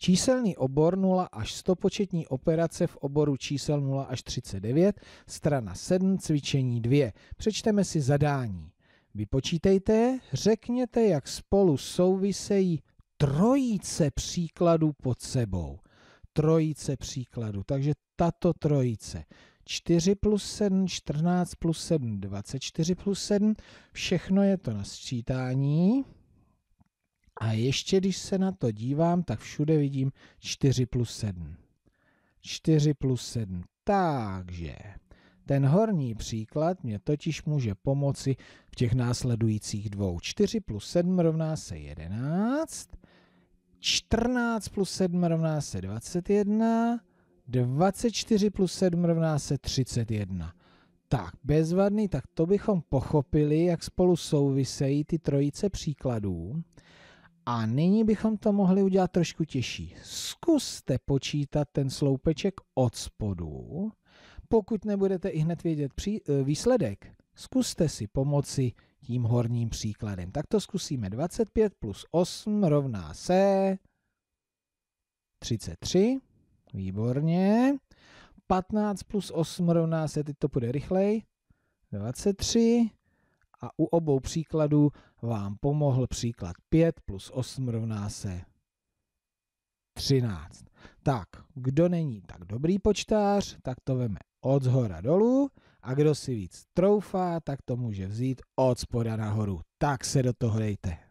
Číselný obor 0 až 100 početní operace v oboru čísel 0 až 39, strana 7, cvičení 2. Přečteme si zadání. Vypočítejte, řekněte, jak spolu souvisejí trojice příkladů pod sebou. Trojice příkladů, takže tato trojice. 4 plus 7, 14 plus 7, 24 plus 7, všechno je to na sčítání. A ještě když se na to dívám, tak všude vidím 4 plus 7. 4 plus 7. Takže ten horní příklad mě totiž může pomoci v těch následujících dvou. 4 plus 7 rovná se 11, 14 plus 7 rovná se 21, 24 plus 7 rovná se 31. Tak, bezvadný, tak to bychom pochopili, jak spolu souvisejí ty trojice příkladů. A nyní bychom to mohli udělat trošku těžší. Zkuste počítat ten sloupeček od spodu. Pokud nebudete i hned vědět pří, e, výsledek, zkuste si pomoci tím horním příkladem. Tak to zkusíme. 25 plus 8 rovná se 33. Výborně. 15 plus 8 rovná se, teď to půjde rychleji, 23. A u obou příkladů vám pomohl příklad 5 plus 8 rovná se 13. Tak, kdo není tak dobrý počtář, tak to veme od zhora dolů a kdo si víc troufá, tak to může vzít od spoda nahoru. Tak se do toho dejte.